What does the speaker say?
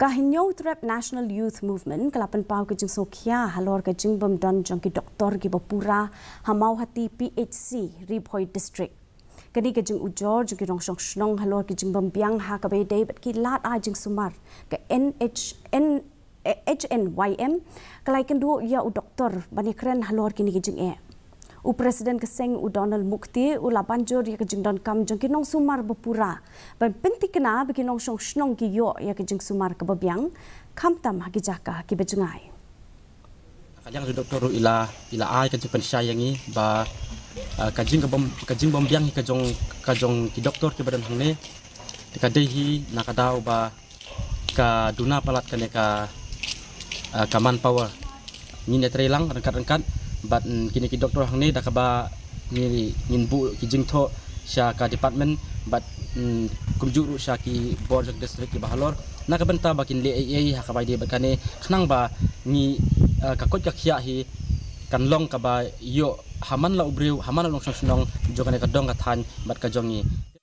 Kahinyo Trap National Youth Movement kelapan pau ke jeng sokia halor ke jeng bom don jeng ki doktor ki bapura hamau hati PHC Ripoy District. Kini ke jeng ujor jeng ki rong shong shnong halor ke jeng bom biang ha ke bede bet ki lat a jeng sumar ke NH N HNYM eh, kelaikan duo ya u doktor bani kren halor kini ke jeng e. Eh u president ke seng u Donald Mukti u la banjur ya ke jing don kam jing kinong sumar bepura ban penting kena bagi nong song snong ki yo ya ke jing sumar ke bebyang kam tam ha ki jaka ki bejungai kalang doktor ila ila ai ke jepen sha yang ni ba ka jing ke bom ka jing bom byang ke jong ka jong ki doktor ke badan hang ne ka dehi na ka dau ba ka duna palat ka ne ka ka manpower ni ne trailang rengkat-rengkat but mm, kini ki doktor hang ni da ba ni ngin bu ki jing tho sha ka department but mm, kum ju ru sha ki board jak district ki bahalor na ka ban ta ba kin le ai ai ha ka ba de ba kane khnang ba ni uh, ka kot ka khia hi kan long ka ba yo haman la ubriu haman la long song song jo kane ka dong ka than bat ka jong ni